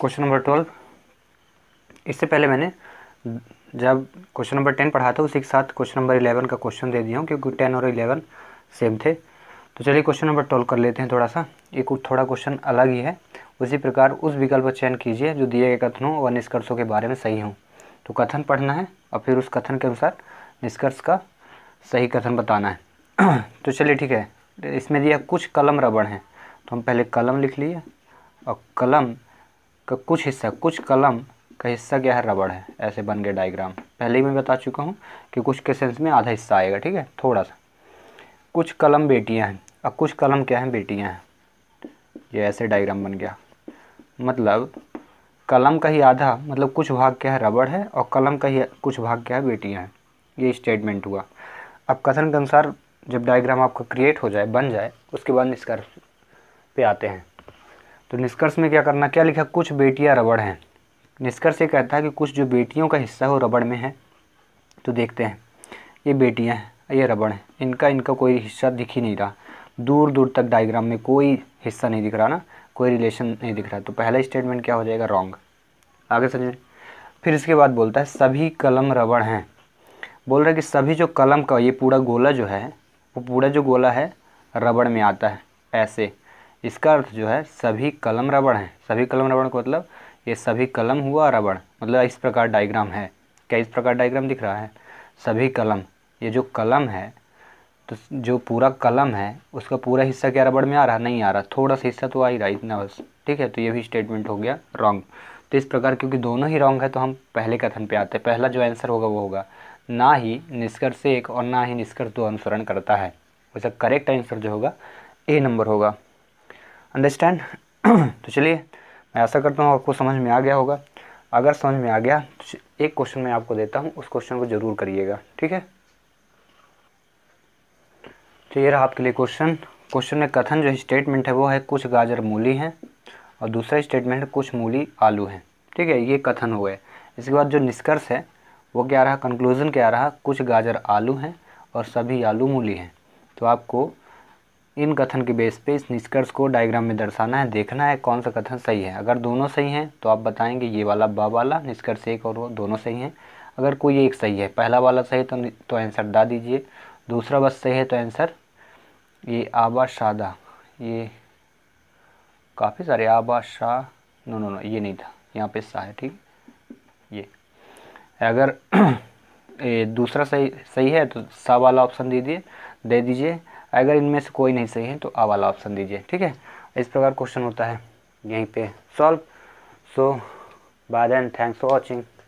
question number twelve इससे पहले मैंने जब क्वेश्चन नंबर टेन पढ़ा था उसी के साथ क्वेश्चन नंबर इलेवन का क्वेश्चन दे दिया हूँ क्योंकि टेन और इलेवन सेम थे तो चलिए क्वेश्चन नंबर ट्वेल्व कर लेते हैं थोड़ा सा ये कुछ थोड़ा क्वेश्चन अलग ही है उसी प्रकार उस विकल्प का चयन कीजिए जो दिए गए कथनों और निष्कर्षों के बारे में सही हों तो कथन पढ़ना है और फिर उस कथन के अनुसार निष्कर्ष का सही कथन बताना है तो चलिए ठीक है इसमें दिया कुछ कलम रबड़ हैं तो हम पहले कलम लिख लिए और कलम का कुछ हिस्सा कुछ कलम का हिस्सा क्या है रबड़ है ऐसे बन गया डायग्राम पहले ही मैं बता चुका हूँ कि कुछ के सेंस में आधा हिस्सा आएगा ठीक है थोड़ा सा कुछ कलम बेटियाँ हैं और कुछ कलम क्या हैं बेटियाँ हैं ये ऐसे डायग्राम बन गया मतलब कलम का ही आधा मतलब कुछ भाग क्या है रबड़ है और कलम का ही कुछ भाग क्या है बेटियाँ हैं ये स्टेटमेंट हुआ अब कथन के अनुसार जब डायग्राम आपका क्रिएट हो जाए बन जाए उसके बाद निष्कर्ष पे आते हैं तो निष्कर्ष में क्या करना क्या लिखा कुछ बेटियाँ रबड़ हैं निष्कर्ष ये कहता है कि कुछ जो बेटियों का हिस्सा हो रबड़ में है तो देखते हैं ये बेटियाँ हैं ये रबड़ हैं इनका इनका कोई हिस्सा दिख ही नहीं रहा दूर दूर तक डायग्राम में कोई हिस्सा नहीं दिख रहा ना कोई रिलेशन नहीं दिख रहा तो पहला स्टेटमेंट क्या हो जाएगा रॉन्ग आगे समझ फिर इसके बाद बोलता है सभी कलम रबड़ हैं बोल रहा है कि सभी जो कलम का ये पूरा गोला जो है वो पूरा जो गोला है रबड़ में आता है ऐसे इसका अर्थ जो है सभी कलम रबड़ हैं सभी कलम रबड़ का मतलब ये सभी कलम हुआ रबड़ मतलब इस प्रकार डायग्राम है क्या इस प्रकार डायग्राम दिख रहा है सभी कलम ये जो कलम है तो जो पूरा कलम है उसका पूरा हिस्सा क्या रबड़ में आ रहा नहीं आ रहा थोड़ा सा हिस्सा तो आ ही रहा इतना बस ठीक है तो ये भी स्टेटमेंट हो गया रॉन्ग तो इस प्रकार क्योंकि दोनों ही रॉन्ग है तो हम पहले कथन पे आते हैं पहला जो आंसर होगा वो होगा ना ही निष्कर्ष एक और ना ही निष्कर्ष दो अनुसरण करता है उसका करेक्ट आंसर जो होगा ए नंबर होगा अंडरस्टैंड तो चलिए मैं ऐसा करता हूँ आपको समझ में आ गया होगा अगर समझ में आ गया तो एक क्वेश्चन मैं आपको देता हूँ उस क्वेश्चन को ज़रूर करिएगा ठीक है तो ये रहा आपके लिए क्वेश्चन क्वेश्चन में कथन जो स्टेटमेंट है वो है कुछ गाजर मूली हैं और दूसरा स्टेटमेंट है कुछ मूली आलू हैं ठीक है ये कथन हो गए इसके बाद जो निष्कर्ष है वो क्या रहा कंक्लूज़न क्या रहा कुछ गाजर आलू हैं और सभी आलू मूली हैं तो आपको इन कथन के बेस पे इस निष्कर्ष को डायग्राम में दर्शाना है देखना है कौन सा कथन सही है अगर दोनों सही हैं तो आप बताएंगे ये वाला बा वाला निष्कर्ष एक और वो दोनों सही हैं अगर कोई एक सही है पहला वाला सही तो तो आंसर दा दीजिए दूसरा बस सही है तो आंसर ये आबा शादा ये काफ़ी सारे आबा शाह नो नो नो ये नहीं था यहाँ पे शाह है ठीक ये अगर ये दूसरा सही सही है तो सा वाला ऑप्शन दीजिए दे दीजिए अगर इनमें से कोई नहीं सही है तो आ वाला ऑप्शन दीजिए ठीक है इस प्रकार क्वेश्चन होता है यहीं पे solve so bye then thanks for watching